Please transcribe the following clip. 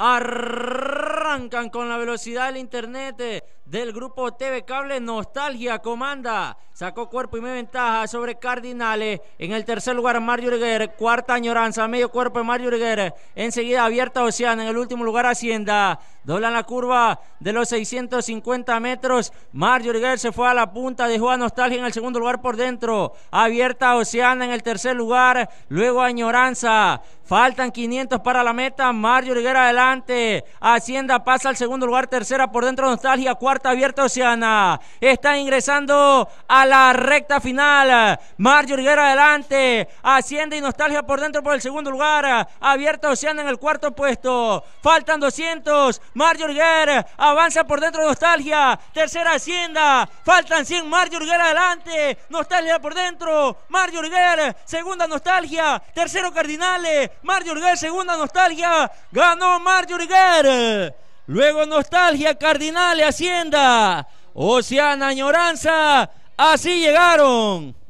Arrancan con la velocidad del internet eh, del grupo TV Cable. Nostalgia comanda. Sacó cuerpo y media ventaja sobre Cardinales. En el tercer lugar, Mario Urguer. Cuarta añoranza, medio cuerpo de Mario Urguer. Enseguida, abierta Oceana. En el último lugar, Hacienda. Doblan la curva de los 650 metros. Mario Urguer se fue a la punta. Dejó a Nostalgia en el segundo lugar por dentro. Abierta Oceana en el tercer lugar. Luego, añoranza. Faltan 500 para la meta. Mario Rivera adelante. Hacienda pasa al segundo lugar. Tercera por dentro Nostalgia. Cuarta abierta Oceana. Está ingresando a la recta final. Mario Rivera adelante. Hacienda y Nostalgia por dentro por el segundo lugar. Abierta Oceana en el cuarto puesto. Faltan 200. Mario Rivera avanza por dentro Nostalgia. Tercera Hacienda. Faltan 100. Mario Rivera adelante. Nostalgia por dentro. Mario Rivera. Segunda Nostalgia. Tercero Cardinales. Marjorie segunda nostalgia. Ganó Marjorie Luego nostalgia, Cardinal, Hacienda. Oceana, Añoranza. Así llegaron.